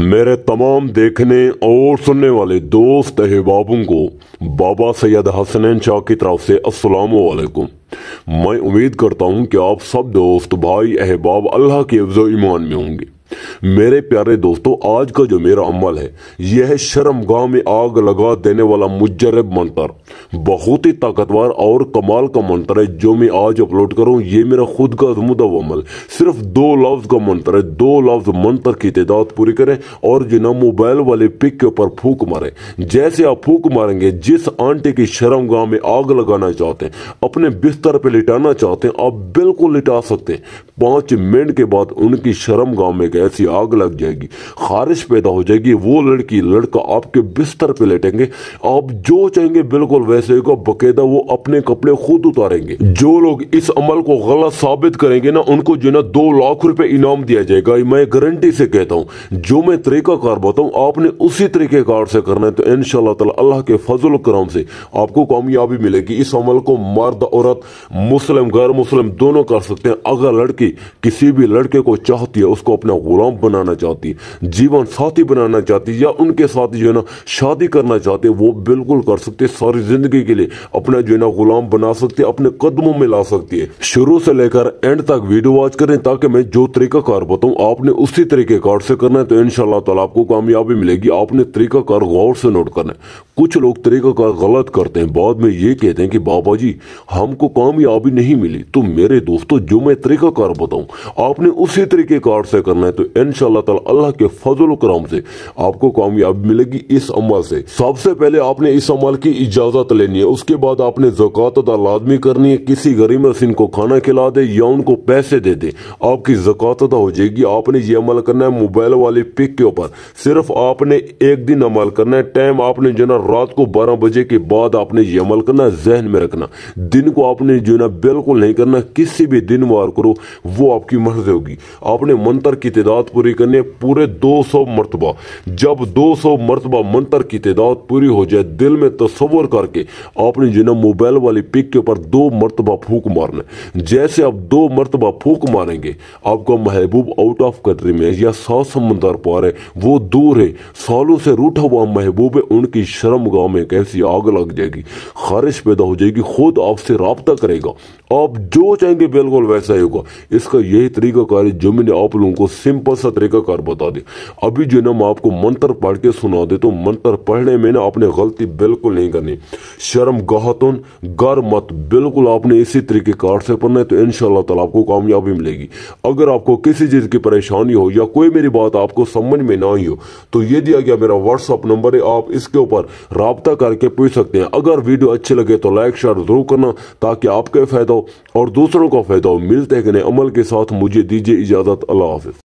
मेरे तमाम देखने और सुनने वाले दोस्त अहबाबों को बाबा सैयद हसनैन शाह की तरफ से अस्सलाम वालेकुम मैं उम्मीद करता हूँ कि आप सब दोस्त भाई अहबाब अल्लाह के अफज ईमान में होंगे मेरे प्यारे दोस्तों आज का जो मेरा अमल है यह शर्मगाह में आग लगा देने वाला मुजरब मंत्र बहुत ही ताकतवर और कमाल का मंत्र है जो मैं आज अपलोड करूं ये मेरा खुद का अजमुदा अमल सिर्फ दो लफ्ज का मंत्र है दो लफ्ज मंत्र की तदाद पूरी करें और जो ना मोबाइल वाले पिक के ऊपर फूक मारें जैसे आप फूक मारेंगे जिस आंटी की शर्म गांव में आग लगाना चाहते हैं अपने बिस्तर पर लिटाना चाहते हैं आप बिल्कुल लिटा सकते हैं पांच मिनट के बाद उनकी शर्म गांव में एक ऐसी आग लग जाएगी खारिश पैदा हो जाएगी वो लड़की लड़का आपके बिस्तर पर लेटेंगे आप जो चाहेंगे बिल्कुल वैसे पैसे को बकायदा वो अपने कपड़े खुद उतारेंगे जो लोग इस अमल को गलत साबित करेंगे ना उनको जो ना दो लाख रुपए इनाम दिया जाएगा मैं गारंटी से कहता हूँ जो मैं तरीका कार बताऊँ आपने उसी तरीके कार से करना है तो इन अल्लाह के फजल करम से आपको कामयाबी मिलेगी इस अमल को मर्द औरत मुस्लिम गैर मुस्लिम दोनों कर सकते हैं अगर लड़की किसी भी लड़के को चाहती है उसको अपना गुलाम बनाना चाहती है जीवन साथी बनाना चाहती है या उनके साथ जो है ना शादी करना चाहते हैं वो बिल्कुल कर सकते सारी जिंदगी जिंदगी के लिए अपना जो है ना गुलाम बना सकती है अपने कदमों में ला सकती है शुरू से लेकर एंड तक वीडियो वॉच करें ताकि मैं जो तरीका कार बताऊँ आपने उसी कार से करना है तो इनशाला आपको कामयाबी मिलेगी आपने कार गौर से नोट करना है कुछ लोग तरीका का गलत करते हैं बाद में ये कहते हैं कि बाबा जी हमको कामयाबी नहीं मिली तो मेरे दोस्तों जो मैं तरीका कार बताऊं आपने उसी तरीके कार से करना है तो इन अल्लाह के फजल कराम से आपको कामयाबी मिलेगी इस अमल से सबसे पहले आपने इस अमल की इजाजत लेनी है उसके बाद आपने जक़ात अदा लाजमी करनी है किसी गरीब मसिन को खाना खिला दे या उनको पैसे दे दे आपकी जक़ात अदा हो जाएगी आपने ये अमल करना है मोबाइल वाले पिक के ऊपर सिर्फ आपने एक दिन अमल करना है टाइम आपने जना रात को बारह बजे के बाद आपने ये अमल करना जहन में रखना दिन को आपने जो ना बिल्कुल नहीं करना किसी भी दिन वार करो वो आपकी मर्ज होगी आपने मंत्र की तदाद पूरी करनी है पूरे दो सौ मरतबा जब दो सौ मरतबा मंत्र की तदाद पूरी हो जाए दिल में तस्वर करके आपने जो ना मोबाइल वाली पिक के ऊपर दो मरतबा फूक मारना जैसे आप दो मरतबा फूक मारेंगे आपका महबूब आउट ऑफ कंट्री में या सात समुंदर पार है वो दूर है सालों से रूठा हुआ महबूब है उनकी शर्म धर्म गाँव में कैसी आग लग जाएगी खारिश पैदा हो जाएगी खुद आपसे रबता करेगा आप जो चाहेंगे बिल्कुल वैसा ही होगा इसका यही तरीकाकार है जो मैंने आप लोगों को सिंपल सा तरीकाकार बता दिया अभी जो ना मैं आपको मंत्र पढ़ के सुना दे तो मंत्र पढ़ने में ना आपने गलती बिल्कुल नहीं करनी शर्म गहतुन गर मत बिल्कुल आपने इसी तरीके कार से पढ़ना है तो इन तला आपको कामयाबी मिलेगी अगर आपको किसी चीज़ की परेशानी हो या कोई मेरी बात आपको समझ में ना ही हो तो ये दिया गया मेरा व्हाट्सअप नंबर है आप इसके ऊपर रबता करके पूछ सकते हैं अगर वीडियो अच्छी लगे तो लाइक शेयर जरूर करना ताकि आपके फ़ायदा और दूसरों का फ़ायदा मिलते हैं अमल के साथ मुझे दीजिए इजाज़त अल्लाह हाफिज़